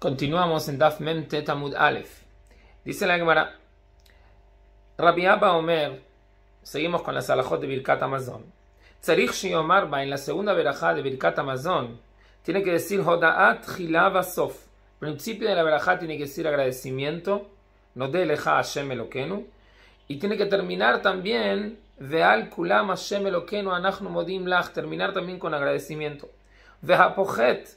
Continuamos en Daf Mem Tetamud Aleph. Dice la Gemara, Rabbi Abba Omer, seguimos con las alajot de Birkat Amazon. Tzarich Shiomarba, en la segunda verajá de Birkat Amazon, tiene que decir Hodaat Hilava Sof. Principio de la verajá tiene que decir agradecimiento, no de Hashem Y tiene que terminar también, Veal Kulam Hashem Elokenu Anachnu Modim Lach, terminar también con agradecimiento. Vehapojet,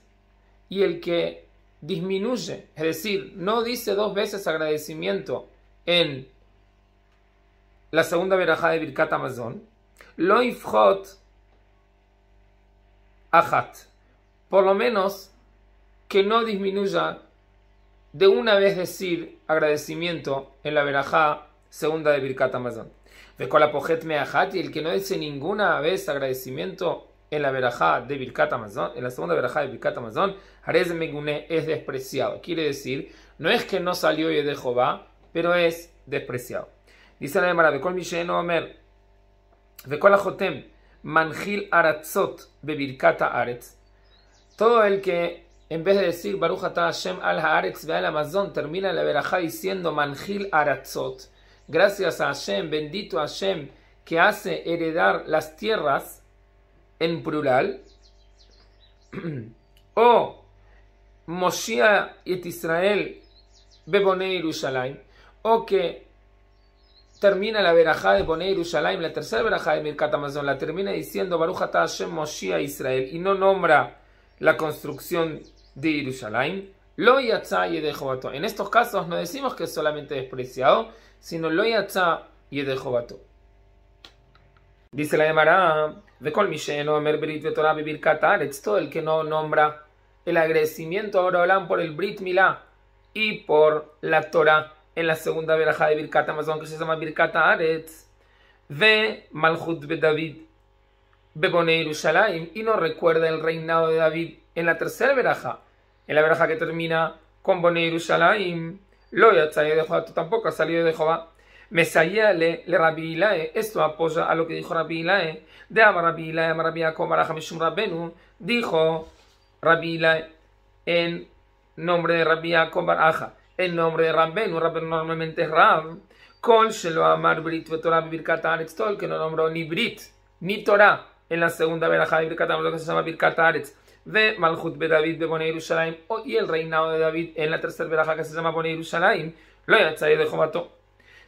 y el que disminuye. Es decir, no dice dos veces agradecimiento en la segunda verajá de Birkat Amazon. ifhot Ahat. Por lo menos que no disminuya de una vez decir agradecimiento en la verajá segunda de Birkat Amazon. de con me y el que no dice ninguna vez agradecimiento en la verajá de Birkat Amazon, en la segunda verajá de Birkat Amazon, Jarez Megune es despreciado. Quiere decir, no es que no salió de Jehová, pero es despreciado. Dice la Emara, De Misheno Omer, Bekol Ajotem, Manjil Aratzot, Birkat Aretz. Todo el que, en vez de decir Baruch Hashem al Haaretz ve al Amazon, termina la verajá diciendo Manjil Aratzot. Gracias a Hashem, bendito Hashem, que hace heredar las tierras en plural, o Moshiach y Israel Bebone Yerushalayim, o que termina la verajá de Bone Yerushalayim, la tercera verajá de Mirkat la termina diciendo Baruch Hashem Moshia Israel, y no nombra la construcción de Yerushalayim, lo yatzá yedejobato. En estos casos no decimos que es solamente despreciado, sino lo de yedejobato. Dice la Gemara, todo el que no nombra el agradecimiento ahora hablan por el Brit Milá y por la Torah en la segunda veraja de Birkat menos que se llama Birkat Aretz de Malchut de David Bebone Yerushalayim y no recuerda el reinado de David en la tercera veraja, en la veraja que termina con Bone Yerushalayim lo ya tú tampoco ha salido de Jehová Mesayale le, le Rabbi Ilae, esto apoya a lo que dijo Rabbi Ilae, de Abba Rabbi Ilae, Rabbi Yaakov, Rabbenu, dijo Rabbi Ilae en nombre de Rabbi Yaakov, Aja, en nombre de Rabbenu, Rabbenu normalmente es Rab, Kol lo Amar Brit, Vetorah Birkat Aretz, todo el que no nombró ni Brit, ni Torah, en la segunda verajá de Birkat lo que se llama Birkat de Malchut Be David, de Bonei Yerushalayim, y el reinado de David en la tercera verajá que se llama Bonei Yerushalayim, lo ya de Jomató.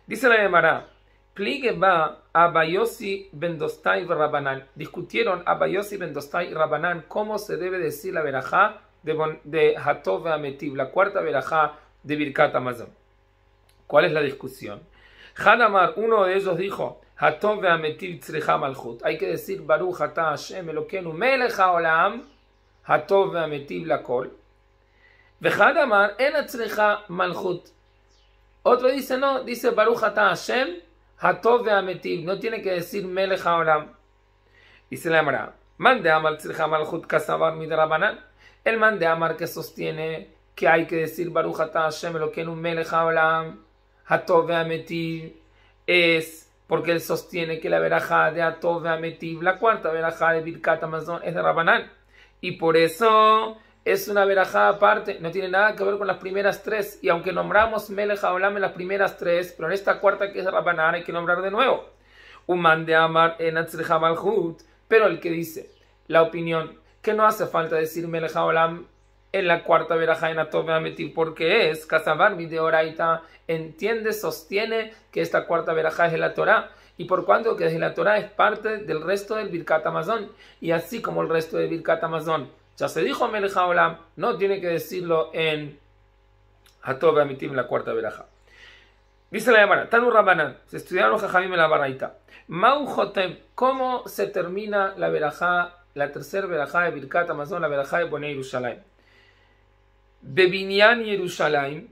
Dice la Gemara, Pligue va a Bayosi Bendostai Rabanán. Discutieron a Bayosi Bendostai Rabanán cómo se debe decir la verajá de, de Hatov Ametib, la cuarta veraja de Birkat Amazon. ¿Cuál es la discusión? Hanamar, uno de ellos dijo, Hatov Ametiv Tzrecha Malchut. Hay que decir Baruch Hata Hashem Elokenu Melech Haolam Hatov Ametib Lakol. Hanamar, En Tzrecha Malchut. Otro dice, no, dice Baruch Ata Hashem, Hatov no tiene que decir Melech Haolam. se le llamará Mande Amar Malchut Midrabanan. El Mande Amar que sostiene que hay que decir Baruch Ata Hashem, lo que en un Melech Haolam, Hatov es porque él sostiene que la veraja de Atov de la cuarta veraja de Birkat Amazon, es de rabanan Y por eso es una verajá aparte, no tiene nada que ver con las primeras tres. Y aunque nombramos Meleja Olam en las primeras tres, pero en esta cuarta que es Rabanán hay que nombrar de nuevo. Uman de Amar en Pero el que dice la opinión que no hace falta decir Meleja Olam en la cuarta verajá en Atobeametir, porque es Kazabarmi de Oraita, entiende, sostiene que esta cuarta verajá es de la Torah y por cuanto que es de la Torah es parte del resto del Birkat Amazon, y así como el resto del Birkat Amazon ya se dijo Meleja no tiene que decirlo en Amitim, la cuarta veraja. Dice la llamada, Tanu Rabanan, se estudiaron Jajamim en la Baraita. Mau ¿cómo se termina la veraja, la tercera veraja de Birkat Amazon, la veraja de Bonei Yerushalayim? Bebinian Yerushalayim,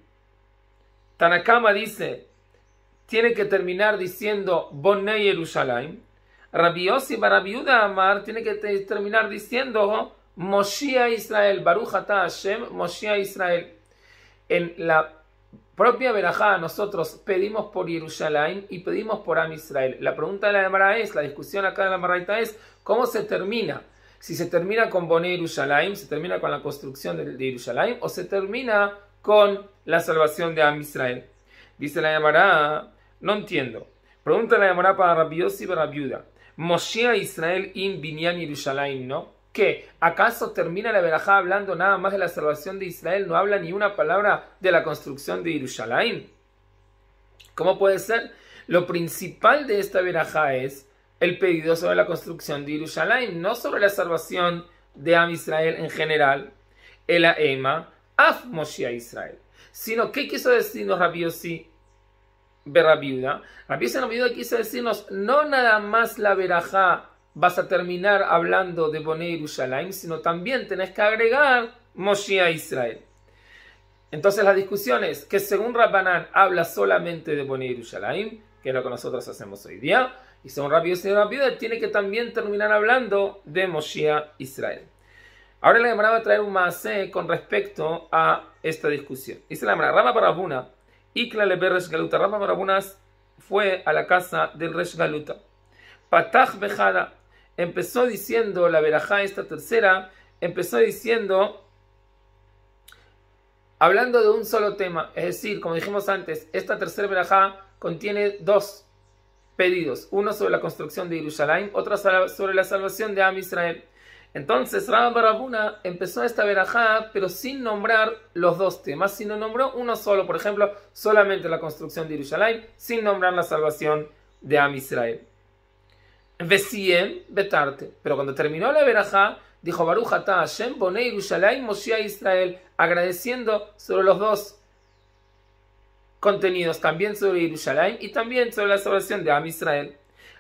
Tanakama dice, tiene que terminar diciendo Bonei Yerushalayim. Rabbi Barabiuda Amar tiene que terminar diciendo Moshia Israel, Baruch Hashem, Moshia Israel. En la propia verajá nosotros pedimos por Jerusalén y pedimos por Am Israel. La pregunta de la yamara es, la discusión acá de la Maraita es, ¿cómo se termina? Si se termina con Boné Jerusalén, se termina con la construcción de, de o se termina con la salvación de Am Israel. Dice la yamara, no entiendo. Pregunta la yamara para Rabbi y para Viuda. Moshia Israel in Binyan Yerushalayim, ¿no? que acaso termina la verajá hablando nada más de la salvación de Israel, no habla ni una palabra de la construcción de Jerusalén. ¿Cómo puede ser? Lo principal de esta verajá es el pedido sobre la construcción de Jerusalén, no sobre la salvación de Am Israel en general, el Aema, Af Israel. Sino, ¿qué quiso decirnos Rabbi Yossi Berrabiuda? Rabbi Yossi Berrabiuda quiso decirnos no nada más la verajá vas a terminar hablando de Boné Yerushalayim, sino también tenés que agregar Moshiach Israel. Entonces la discusión es que según Rabbanan habla solamente de Boné Yerushalayim, que es lo que nosotros hacemos hoy día, y según Rabbi Yosef tiene que también terminar hablando de Moshiach Israel. Ahora la Gemara va a traer un más con respecto a esta discusión. Dice la Gemara, Rama Barabuna, Ikla le Resh Galuta. Rama Barabuna fue a la casa del Resh Galuta. Pataj Bejada empezó diciendo, la verajá esta tercera, empezó diciendo, hablando de un solo tema, es decir, como dijimos antes, esta tercera verajá contiene dos pedidos, uno sobre la construcción de Jerusalén, otra sobre la salvación de Am Israel. Entonces Rama Barabuna empezó esta verajá, pero sin nombrar los dos temas, sino nombró uno solo, por ejemplo, solamente la construcción de Jerusalén, sin nombrar la salvación de Am Israel. Vesiem betarte. Pero cuando terminó la verajá, dijo Baruch Atah Hashem Bonei Yerushalayim Moshe Israel, agradeciendo sobre los dos contenidos, también sobre Yerushalayim y también sobre la salvación de Am Israel.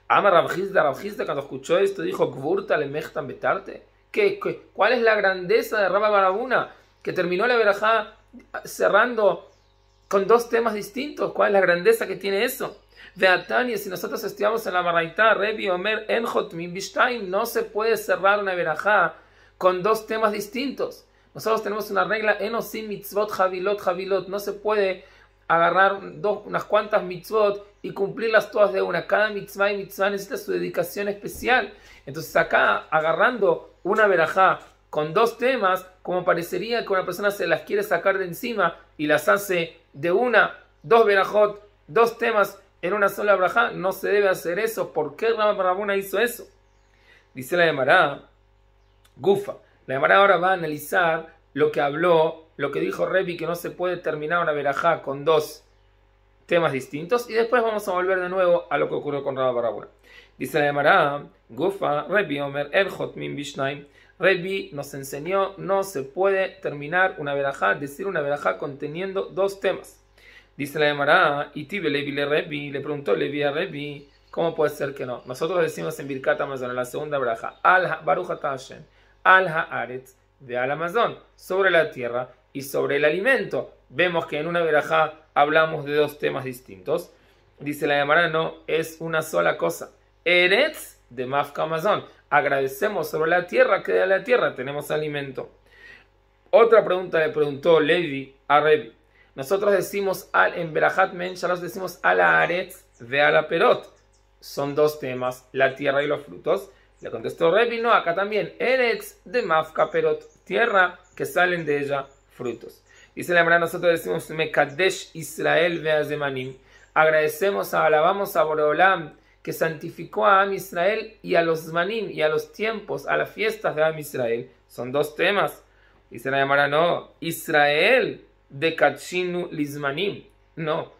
Ama Rabjizda, Rabjizda cuando escuchó esto dijo, Gvurta le betarte. ¿Qué, cuál es la grandeza de Rabba baraguna Que terminó la verajá cerrando con dos temas distintos. ¿Cuál es la grandeza que tiene eso? de Atania, si nosotros estudiamos en la Maraita, Rebiomer Omer, en no se puede cerrar una verajá con dos temas distintos. Nosotros tenemos una regla, Enosim mitzvot javilot javilot, no se puede agarrar unas cuantas mitzvot y cumplirlas todas de una. Cada mitzvah y mitzvah necesita su dedicación especial. Entonces acá, agarrando una verajá con dos temas, como parecería que una persona se las quiere sacar de encima y las hace de una, dos verajot, dos temas en una sola braja, no se debe hacer eso. ¿Por qué Rabuna hizo eso? Dice la de Mará, Gufa. La Mará ahora va a analizar lo que habló, lo que dijo Revi, que no se puede terminar una verajá con dos temas distintos. Y después vamos a volver de nuevo a lo que ocurrió con Rabuna. Dice la Mará, Gufa, Revi Omer, El Bishnaim. Revi nos enseñó, no se puede terminar una verajá, decir una verajá conteniendo dos temas. Dice la Gemara, ah, y Tibe Levi le Rebi, le preguntó Levi a Rebi, ¿cómo puede ser que no? Nosotros decimos en Birkat Amazon, en la segunda braja, Al baruja Hashem, Al Haaretz, de Al Amazon, sobre la tierra y sobre el alimento. Vemos que en una veraja hablamos de dos temas distintos. Dice la Gemara, no, es una sola cosa. Eretz de Mafka Amazon. Agradecemos sobre la tierra que de la tierra tenemos alimento. Otra pregunta le preguntó Levi a Rebi. Nosotros decimos al, en ya Men decimos al Aretz de la Perot. Son dos temas, la tierra y los frutos. Le contestó Rebi, no, acá también. Eretz de Mafka Perot, tierra que salen de ella frutos. Dice la verdad, nosotros decimos Mekadesh Israel zemanim. Agradecemos, alabamos a Borolam que santificó a Am Israel y a los Manim y a los tiempos, a las fiestas de Am Israel. Son dos temas. Dice la llamada, no, Israel de Katsinu Lizmanim No,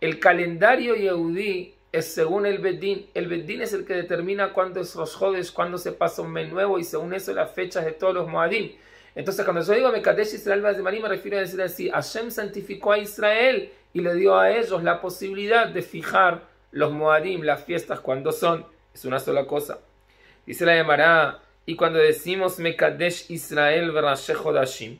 el calendario Yehudi es según el Bedín. El Bedín es el que determina cuándo es Rosh jodes cuándo se pasa un mes nuevo y según eso las fechas de todos los Moadim. Entonces cuando yo digo Mekadesh Israel me refiero a decir así, Hashem santificó a Israel y le dio a ellos la posibilidad de fijar los Moadim, las fiestas cuándo son. Es una sola cosa. Dice la llamará. y cuando decimos Mekadesh Israel de Hashim.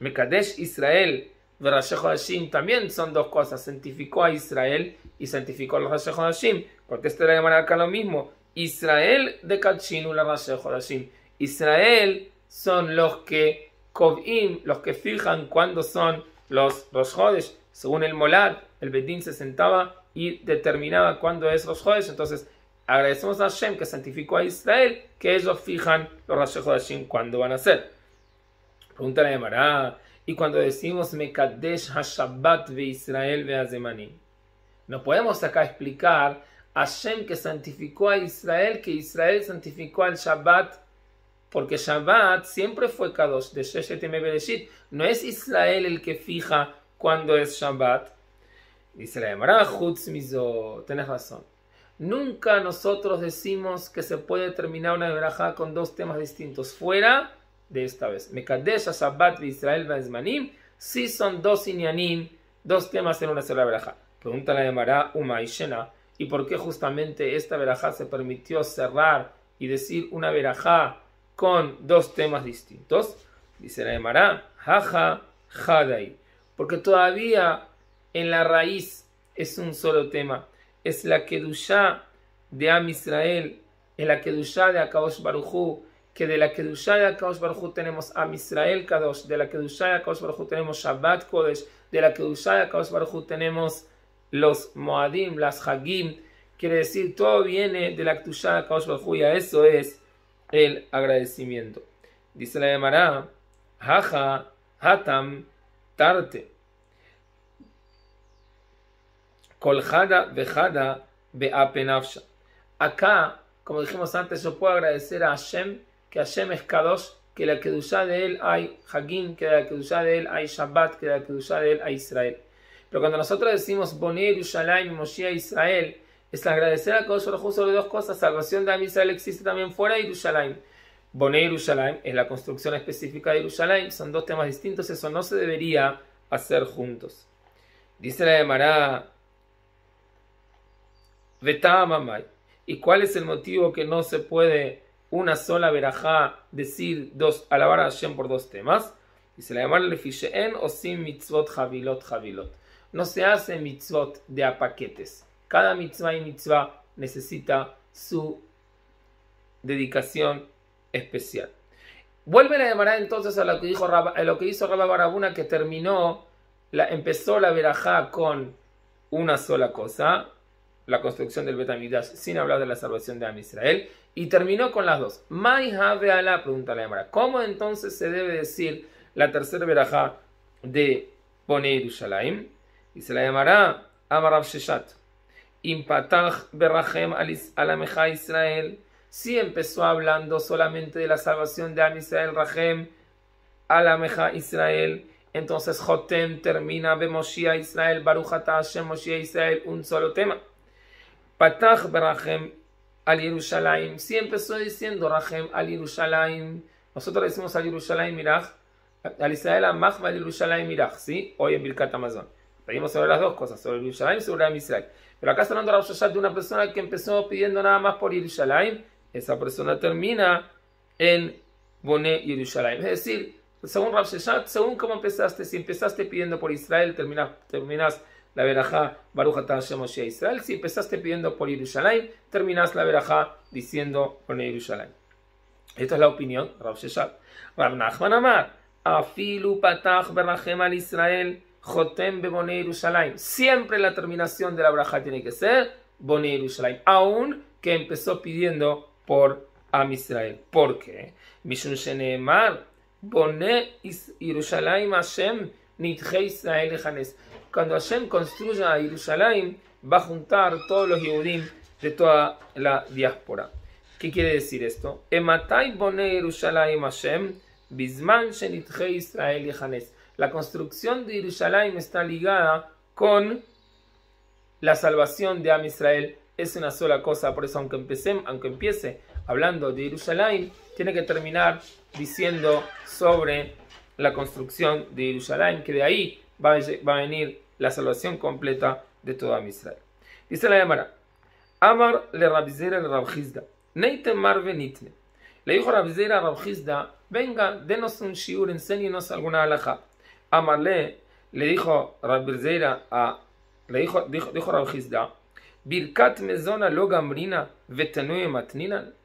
Mekadesh Israel, Rashejo Hashim también son dos cosas. Santificó a Israel y santificó a los Rashejo Hashim. Contesta la acá lo mismo. Israel de Kachinu la Rashejo Hashim. Israel son los que Kovim, los que fijan cuándo son los Rosh Según el Molar, el Bedín se sentaba y determinaba cuándo es Rosh Entonces, agradecemos a Hashem que santificó a Israel, que ellos fijan los Rosh Hashim cuándo van a ser. Pregunta la Y cuando decimos Mekadesh HaShabbat ve Israel ve no podemos acá explicar Hashem que santificó a Israel, que Israel santificó al Shabbat, porque Shabbat siempre fue Kadosh de No es Israel el que fija cuando es Shabbat. Dice la tenés razón. Nunca nosotros decimos que se puede terminar una verajá con dos temas distintos, fuera de esta vez. Mekadesh, Shabbat, Israel, Vazmanim. si son dos inyanim, dos temas en una sola veraja. Pregunta la llamará Uma y ¿y por qué justamente esta verajá se permitió cerrar y decir una verajá con dos temas distintos? Dice la llamará Jaja, hadai porque todavía en la raíz es un solo tema, es la Kedushá de Am Israel, es la Kedushá de Akaosh baruchu que de la Kedushá de Akaos Baruj tenemos a Misrael Kadosh, de la Kedushá de Baruj tenemos Shabbat Kodesh, de la Kedushá de Baruj tenemos los Moadim, las Hagim, quiere decir, todo viene de la Kedushá de Akaos Baruj y a eso es el agradecimiento. Dice la llamará Jaja, Hatam, Tarte, Kolhada Vejada, Beapenafsha. Acá, como dijimos antes, yo puedo agradecer a Hashem que Hashem es que la Kedusha de él hay Hagin, que la Kedusha de él hay Shabbat, que la Kedusha de él hay Israel. Pero cuando nosotros decimos Boné, Yerushalayim, Moshe, Israel, es agradecer a Kadosh sobre dos cosas. Salvación de Israel existe también fuera de Yerushalayim. Boné Yerushalayim es la construcción específica de Yerushalayim. Son dos temas distintos. Eso no se debería hacer juntos. Dice la Gemara. ¿Y cuál es el motivo que no se puede una sola verajá, decir dos, alabar a Hashem por dos temas. Y se la llaman en o sin mitzvot javilot javilot. No se hace mitzvot de paquetes. Cada mitzvah y mitzvah necesita su dedicación especial. Vuelven a llamar entonces a lo que, dijo a lo que hizo Rabba Barabuna que terminó, la, empezó la verajá con una sola cosa la construcción del Betamigdash sin hablar de la salvación de Am Israel. Y terminó con las dos. May Have pregunta la ¿Cómo entonces se debe decir la tercera verajá de Poneir Yerushalayim? Y se la llamará Amarab Sheshat. Impatach Berrahem Alameja Israel. Si empezó hablando solamente de la salvación de Am Israel, Rahem Alameja Israel. Entonces Jotem termina Bemoshia Israel, Baruchata Hashem Moshia Israel, un solo tema. Patach Berachem al Yerushalayim. Siempre empezó diciendo Rahem al Yerushalayim. Nosotros decimos al Yerushalayim Mirach. Al Israel Amach al Yerushalayim Mirach. ¿Sí? Hoy en Birkat Amazon. Pedimos sobre las dos cosas, sobre Yerushalayim y sobre el Israel. Pero acá está hablando Rav de una persona que empezó pidiendo nada más por Yerushalayim. Esa persona termina en Boné Yerushalayim. Es decir, según Rav Shashat, según cómo empezaste, si empezaste pidiendo por Israel, terminas, terminas la verajá Baruch Hashem Moshe Israel. Si empezaste pidiendo por Yerushalayim, terminas la verajá diciendo por Yerushalayim. Esta es la opinión Rav Sheshab. Rab Nachman Amar, Afilu Patach Berrachem al Israel, Jotem Bebone Yerushalayim. Siempre la terminación de la verajá tiene que ser Bone Yerushalayim, aun que empezó pidiendo por Am Israel. ¿Por qué? Mishun Sheneemar, Bone Yerushalayim Hashem, Israel Hanes. Cuando Hashem construya a Jerusalén, va a juntar todos los Yehudim de toda la diáspora. ¿Qué quiere decir esto? Ematai Israel La construcción de Jerusalén está ligada con la salvación de Am Israel. Es una sola cosa, por eso aunque, aunque empiece hablando de Jerusalén, tiene que terminar diciendo sobre la construcción de Jerusalén, que de ahí va a, venir la salvación completa de toda Israel. Dice la llamada, Amar le rabizera le Rabjizda, Neite mar Nitne. Le dijo Rabizera a venga, denos un shiur, enséñenos alguna alaja. Amar le dijo Rabizera a, le dijo, dijo, dijo Birkat Mezona lo Gamrina,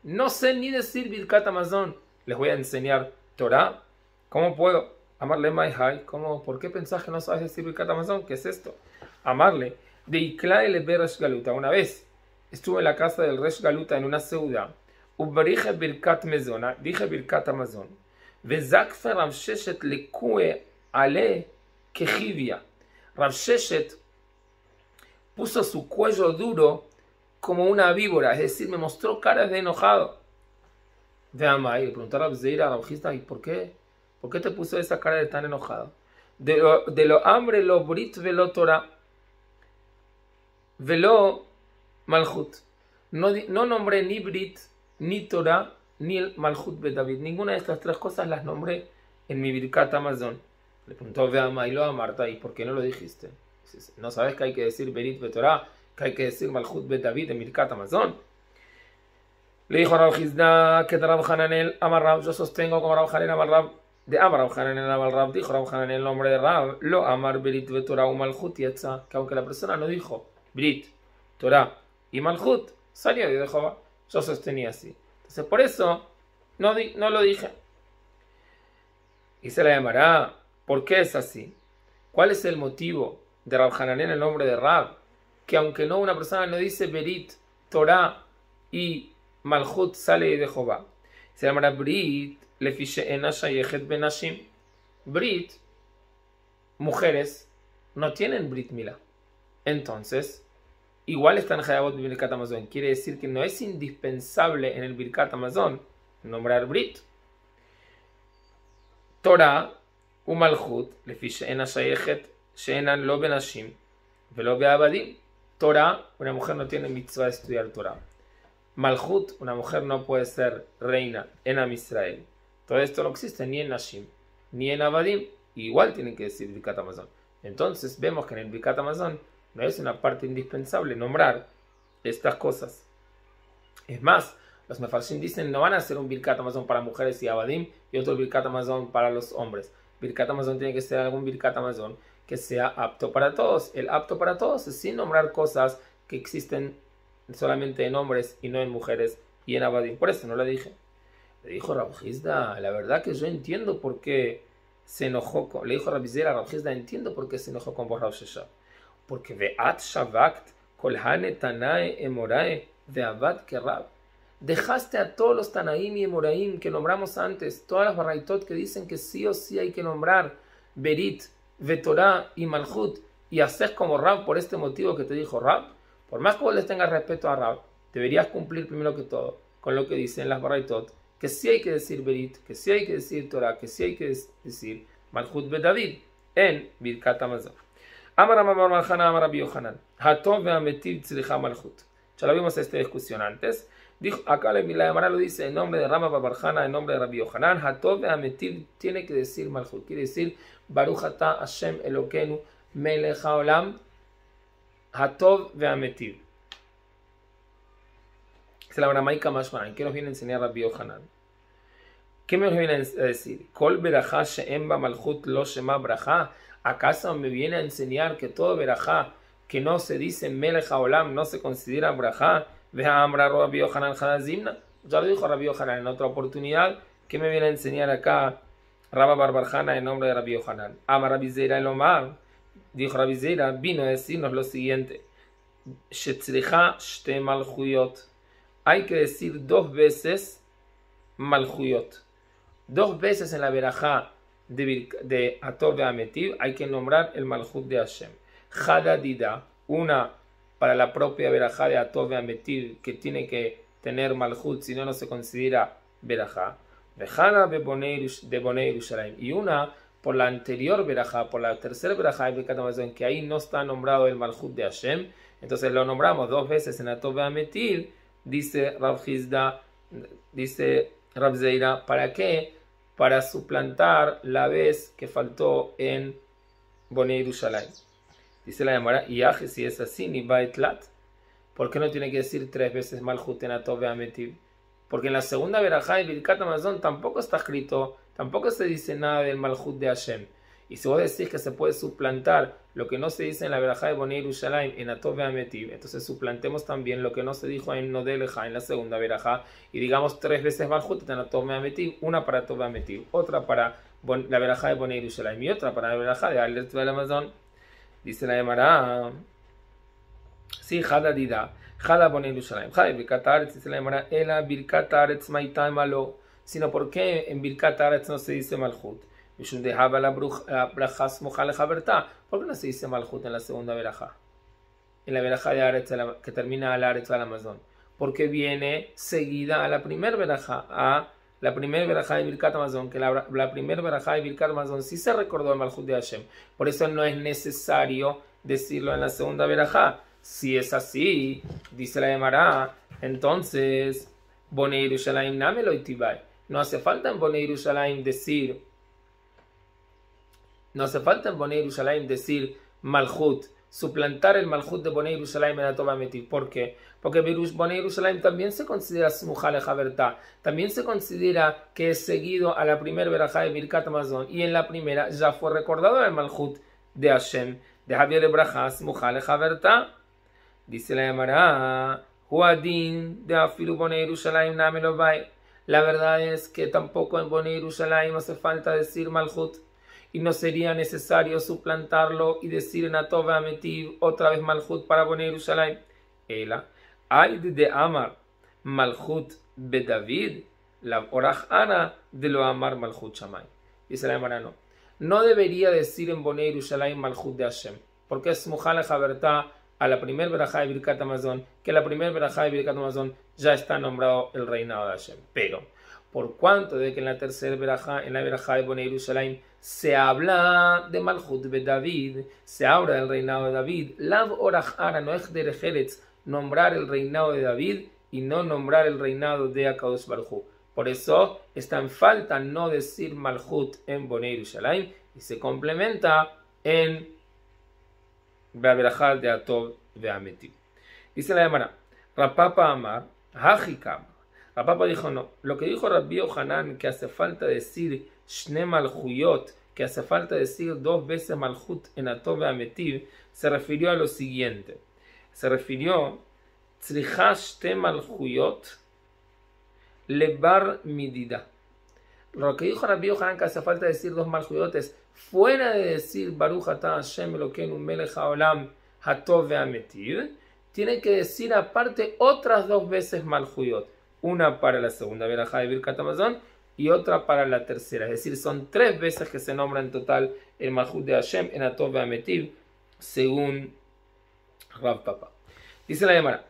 No sé ni decir Birkat Amazon, les voy a enseñar Torah ¿Cómo puedo amarle my high? ¿Cómo, ¿Por qué pensás que no sabes decir Birkat Amazon? ¿Qué es esto? Amarle. De Iklae le Resh Galuta. Una vez estuve en la casa del Resh Galuta en una ciudad. Ubrije Birkat Mezona. Dije Birkat Amazon. Vezakfer Ramsheshet Lekue Ale Kejivia. Ramsheshet puso su cuello duro como una víbora, es decir, me mostró caras de enojado. De Amay, le preguntaron a Zeira, a ¿y por qué? ¿Por qué te puso esa cara de tan enojado? De lo, hambre, lo brit, velo Torah. Velo malhut. No, no nombré ni brit, ni Torah, ni el malhut de David. Ninguna de estas tres cosas las nombré en mi birkat Amazon. Le preguntó Veama y lo a Marta, ¿y por qué no lo dijiste? ¿No sabes que hay que decir Berit Torah. que hay que decir Malchut de David en Mirkat Amazon? Le dijo Rab Hizna, que en el Amarrab, yo sostengo como Rab en Amarrab, de Abraham en el Rab dijo en el nombre de Rab, lo amar Brit ve Torah u Malhut que aunque la persona no dijo Brit, Torah y Malhut, salió de Jehová. Yo sostenía así. Entonces por eso no, no lo dije. Y se la llamará, ¿por qué es así? ¿Cuál es el motivo de Rab en el nombre de Rab? Que aunque no una persona no dice Berit, Torah y Malhut sale de Jehová se llamará Brit, le fiche Enasha y ben Benashim. Brit, mujeres, no tienen Brit Mila. Entonces, igual están Hayabot Birkat Amazon. Quiere decir que no es indispensable en el Birkat Amazon nombrar Brit. Torah umm sheena sheenan sheena no benashim, velo בנשים Torah, una mujer no tiene mitzvah estudiar Torah. Malhut, una mujer no puede ser reina en Amisrael. Todo esto no existe ni en Nashim, ni en Abadim. Igual tienen que decir Birkat Amazon. Entonces vemos que en el Birkat Amazon no es una parte indispensable nombrar estas cosas. Es más, los Mefarshim dicen no van a hacer un Birkat Amazon para mujeres y Abadim y otro Birkat Amazon para los hombres. Birkat Amazon tiene que ser algún Birkat Amazon que sea apto para todos. El apto para todos es sin nombrar cosas que existen solamente en hombres y no en mujeres y en Abadim. Por eso no la dije. Le dijo Rabjizda, la verdad que yo entiendo por qué se enojó con... Le dijo Rabjizda, entiendo por qué se enojó con vos Rabjizda. Porque ve'at shavakt kolhane tanae emorae abad kerab. Dejaste a todos los Tanaim y Emoraim que nombramos antes, todas las baraitot que dicen que sí o sí hay que nombrar Berit, Vetorá y Malhut, y haces como Rab por este motivo que te dijo Rab. Por más que vos les tengas respeto a Rab, deberías cumplir primero que todo con lo que dicen las Baraitot, que si hay que decir Berit, que si hay que decir Torah, que si hay que decir Malchut Bedavid en Birkat Amazon. Amar Amar Malchana Amar Yohanan. Hatov Ve'ametiv tzilicha Malchut. Ya lo vimos esta discusión antes. Dijo, acá la Emilia lo dice en nombre de Rama Babarjana, en nombre de Rabbi Yohanan. Hatov tiene que decir Malchut. Quiere decir Baruch Hashem Elokenu Melech Haolam Hatov Veametiv. Es la gramaica más buena. ¿Qué nos viene a enseñar Rabbi Hanan? ¿Qué me viene a decir? Kol berajá she'emba malchut lo shema braja. ¿Acaso me viene a enseñar que todo berajá que no se dice melech Olam no se considera Berajá? Vea amra Rabbi Hanan Hanazimna. Ya lo dijo Rabbi Ochanan en otra oportunidad. ¿Qué me viene a enseñar acá Rabba Barbarjana en nombre de Rabbi Hanan? Ama Rabbi Zeira el Omar dijo Rabbi vino a decirnos lo siguiente. Hay que decir dos veces Malhuyot. Dos veces en la verajá de, de Ator de hay que nombrar el Malhut de Hashem. Dida. una para la propia verajá de Ator de Ametiv que tiene que tener Malhut, si no, no se considera verajá. de Y una por la anterior verajá, por la tercera verajá en que ahí no está nombrado el Malhut de Hashem, entonces lo nombramos dos veces en Atov Ametil, dice Rav dice Rav ¿para qué? Para suplantar la vez que faltó en Bonei Dice la llamada, y si es así, ni baetlat. ¿Por qué no tiene que decir tres veces Malhut en Atov Ametil? Porque en la segunda verajá de Birkat Amazon tampoco está escrito tampoco se dice nada del Malhut de Hashem. Y si vos decís que se puede suplantar lo que no se dice en la verajá de Bonei Yerushalayim en Atove Ametiv, entonces suplantemos también lo que no se dijo en Nodeleja en la segunda verajá y digamos tres veces Malhut en Atove Ametiv, una para Atove Ametiv, otra para la verajá de Bonei Yerushalayim y otra para la verajá de Alert de Amazon. Dice la Emara, sí, Hadadida, Hada Bonei Yerushalayim, Hada Birkat Aretz, dice la Emara, Ela Birkat Aretz time sino porque en Birkat Aretz no se dice Malhut. ¿Por qué no se dice Malhut en la segunda veraja? En la veraja de Aretz que termina al Aretz la Amazon. Porque viene seguida a la primera veraja, a la primera veraja de Birkat Amazon, que la, primera veraja de Birkat Amazon sí se recordó el Malhut de Hashem. Por eso no es necesario decirlo en la segunda veraja. Si es así, dice la Gemara, entonces, Bone Namelo no hace falta en Bonei Yerushalayim decir, no hace falta en Bonei Yerushalayim decir Malhut, suplantar el Malhut de Bonei Yerushalayim en toba Metir. ¿Por qué? Porque Bonei Yerushalayim también se considera Smujale también se considera que es seguido a la primera verajá de Mirkat Amazon y en la primera ya fue recordado el Malhut de Hashem, de Javier Ebraja, Smujale Jabertá. Dice la Yamara, Huadin de Afilu Bonei Yerushalayim Namelobay. La verdad es que tampoco en Boneir Yerushalayim hace falta decir Malhut y no sería necesario suplantarlo y decir en Atova Ametiv otra vez Malhut para boner Yerushalayim. Ela, Aid de Amar, Malhut bedavid David, la Orach Ana de lo Amar Malhut Shamay. Dice la hermana no. debería decir en boner Yerushalayim Malhut de Hashem, porque es Mujal a la primera verajá de Birkat Amazon, que la primera verajá de Birkat Amazon ya está nombrado el reinado de Hashem. Pero, por cuanto de que en la tercera verajá, en la verajá de Bonei Yerushalayim, se habla de Malchut de David, se habla del reinado de David, Lav Orach de Noech nombrar el reinado de David y no nombrar el reinado de Akadosh Barhu. Por eso está en falta no decir Malhut en Bonei Yerushalayim y se complementa en de Atov de Dice la llamada Rapapa Amar, Hajikam. Rapapa dijo no. Lo que dijo Rabbi Hanan que hace falta decir Shne Malhuyot, que hace falta decir dos veces Malhut en Atov de se refirió a lo siguiente. Se refirió, Tzrihash Te Malhuyot, Lebar Midida. Lo que dijo Rabbi Yohanan que hace falta decir dos maljudotes, fuera de decir Baruch Atah Hashem Elokeinu Melech Haolam Hatov Ve'ametiv, tiene que decir aparte otras dos veces maljuyot. Una para la segunda verajá de Birkat Amazon y otra para la tercera. Es decir, son tres veces que se nombra en total el Malhut de Hashem en Hatov Ametiv, según Rab Papa. Dice la Gemara.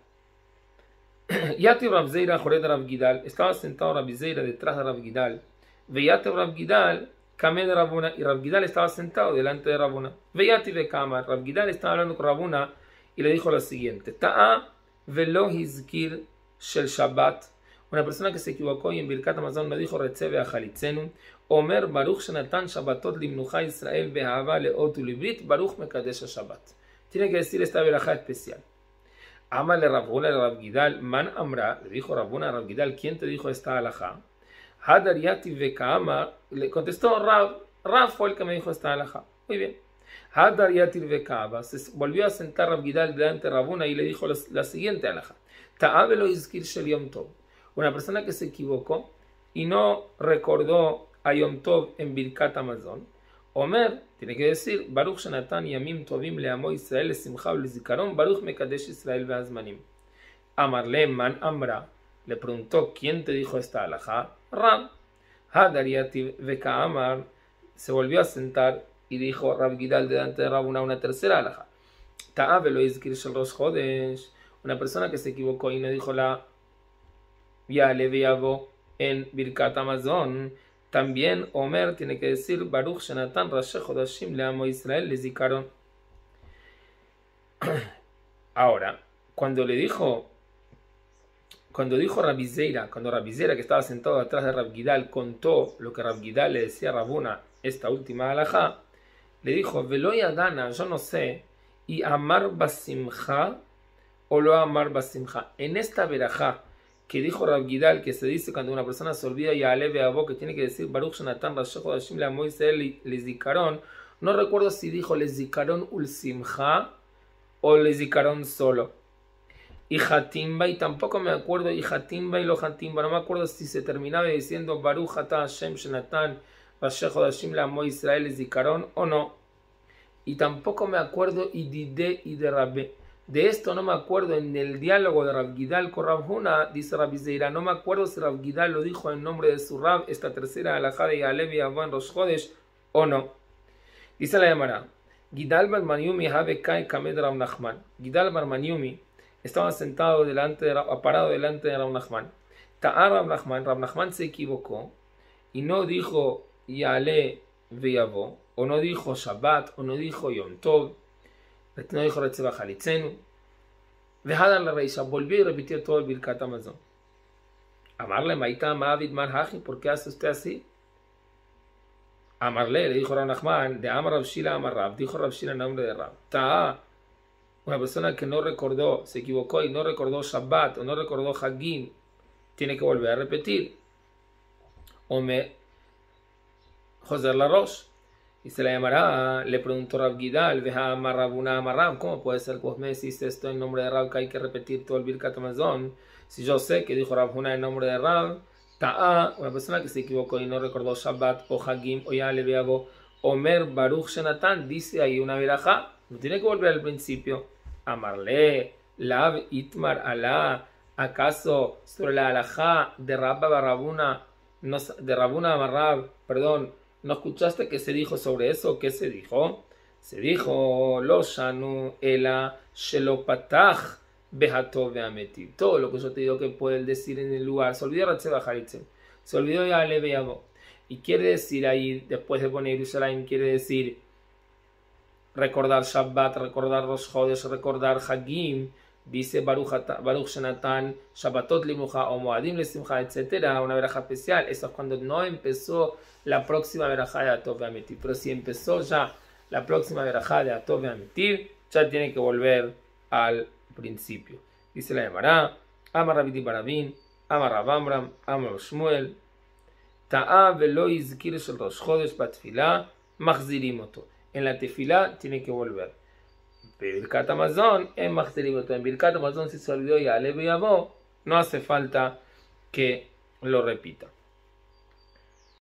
Yati Rav Zeira, Joret Rab Gidal. Estaba sentado Rab Zeira detrás de Rab Gidal. Veyate Rabgidal, de Rabuna, y Rabgidal estaba sentado delante de Rabuna. Veyate cama Rabgidal estaba hablando con Rabuna y le dijo lo siguiente: Ta'a velo hizkir shel Shabbat. Una persona que se equivocó y en Birkat Amazon no dijo Recebe a Jalitzenu. Omer Baruch shanatan Shabbatot Limnucha Israel Behava Leotu Librit Baruch Mekadesh Shabbat. Tiene que decir esta verajá especial. Amale Rabuna Rabgidal Man Amra, le dijo Rabuna Rabgidal, ¿quién te dijo esta alajá? Hadar Vekamar, le contestó Rav, Rab fue el que me dijo esta alhaja. Muy bien. Hadar ve se volvió a sentar Rav Gidal delante de Rabuna y le dijo la, siguiente alaja. Ta'abelo Izkir Shel Yom Tov. Una persona que se equivocó y no recordó a Tov en Birkat Amazon. Omer tiene que decir, Baruch Shanatan Yamim Tovim Leamo Israel Simchav Lezikaron, Baruch Mekadesh Israel Beazmanim. Amarle Man Amra le preguntó, ¿quién te dijo esta alajá? ram Amar se volvió a sentar y dijo Rab Gidal delante de Rabuna una tercera alajá. Ta'Avelo los una persona que se equivocó y no dijo la ya le Viavo en Birkat Amazon. También Omer tiene que decir Baruch Shanatan Rashejo Hodashim le amo Israel, les dicaron. Ahora, cuando le dijo cuando dijo Rabizera, cuando Rabizera que estaba sentado atrás de Rabgidal contó lo que Rabgidal le decía a Rabuna, esta última alajá, le dijo, Veloya Dana, yo no sé, y amar basimja o lo amar basimja. En esta verajá que dijo Rabgidal, que se dice cuando una persona se olvida y aleve a boca que tiene que decir Baruch Shanatan, Rashoko Hashim la Moisés les no recuerdo si dijo les dicaron ul o les solo y jatimba y tampoco me acuerdo, y jatimba y lo no me acuerdo si se terminaba diciendo Baruch Ata Hashem Shenatan Vashejo Dashim Lamo Israel Zikaron o no. Y tampoco me acuerdo y Dide y de Rabbe. De esto no me acuerdo en el diálogo de Rab Gidal con Rab dice rabbi Zeira, no me acuerdo si Rab Gidal lo dijo en nombre de su Rab, esta tercera alajá y Alevi Avan Rosh Chodesh, o no. Dice la llamada, Gidal Barmaniumi Habe Kai Kamed Rav Nachman. Gidal estaba sentado delante, de, parado delante de Rab Nachman. Ta'ar Rab Nachman, Rab Nachman se equivocó y no dijo Yale Veyavo, o no dijo Shabbat, o no dijo Yom Tov, no dijo Retzeba Halitzenu. Dejada la reisa, volvió y repitió todo el Birkat Amazon. Amarle Maita ma'avid Marhaji, ¿por qué hace usted así? Amarle, le dijo Rab Nachman, de Amar Rab Shila Amar Rab, dijo Rab Shila en nombre de Rab. Una persona que no recordó, se equivocó y no recordó Shabbat o no recordó Hagim, tiene que volver a repetir. O me José rosh. Y se la llamará, le preguntó Rab Gidal, ¿cómo puede ser que vos me esto en nombre de Rab que hay que repetir todo el Birkat Amazon? Si yo sé que dijo Rab Huna en nombre de Rab, Ta'a, una persona que se equivocó y no recordó Shabbat o Hagim o ya le Yaleviabo, Omer Baruch Shenatan, dice ahí una viraja tiene que volver al principio. Amarle, Lav, Itmar, Alá. ¿Acaso sobre la alajá de Rabba Barrabuna, de Rabuna Amarrab, perdón, no escuchaste qué se dijo sobre eso? ¿Qué se dijo? Se dijo, Lo Shanu, Ela, Shelopataj, Behatov, Beameti. Todo lo que yo te digo que pueden decir en el lugar. Se olvidó Ratzeba Se olvidó Yale Y quiere decir ahí, después de poner Yerushalayim, quiere decir recordar Shabbat, recordar los Jodes, recordar Hagim, dice Baruch, Baruch Shanatan, Shabbatot Limuja, o Moadim Lesimcha, etc. Una veraja especial. Eso es cuando no empezó la próxima veraja de Atov Amitir. Pero si empezó ya la próxima veraja de Atov Amitir, ya tiene que volver al principio. Dice la Emara, Amar Rabbi Barabin, Amar Rabamram, Amar Shmuel, Ta'a velo yizkir el Rosh Chodesh batfila, machzirimotot en la tefila tiene que volver. Birkat Amazon en En Birkat Amazon si se olvidó y no hace falta que lo repita.